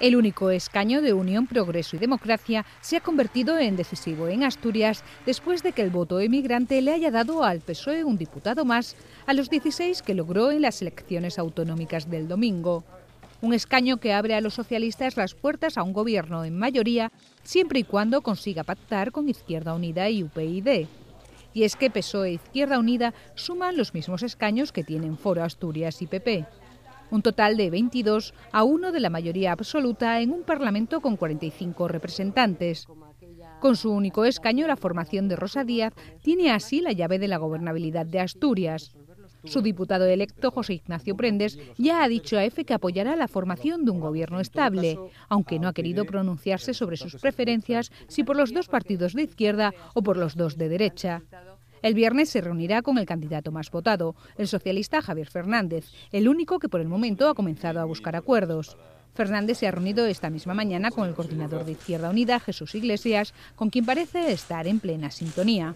El único escaño de Unión Progreso y Democracia se ha convertido en decisivo en Asturias después de que el voto emigrante le haya dado al PSOE un diputado más a los 16 que logró en las elecciones autonómicas del domingo. Un escaño que abre a los socialistas las puertas a un gobierno en mayoría, siempre y cuando consiga pactar con Izquierda Unida y UPyD. Y es que PSOE e Izquierda Unida suman los mismos escaños que tienen Foro Asturias y PP un total de 22 a uno de la mayoría absoluta en un Parlamento con 45 representantes. Con su único escaño, la formación de Rosa Díaz tiene así la llave de la gobernabilidad de Asturias. Su diputado electo, José Ignacio Prendes, ya ha dicho a EFE que apoyará la formación de un gobierno estable, aunque no ha querido pronunciarse sobre sus preferencias, si por los dos partidos de izquierda o por los dos de derecha. El viernes se reunirá con el candidato más votado, el socialista Javier Fernández, el único que por el momento ha comenzado a buscar acuerdos. Fernández se ha reunido esta misma mañana con el coordinador de Izquierda Unida, Jesús Iglesias, con quien parece estar en plena sintonía.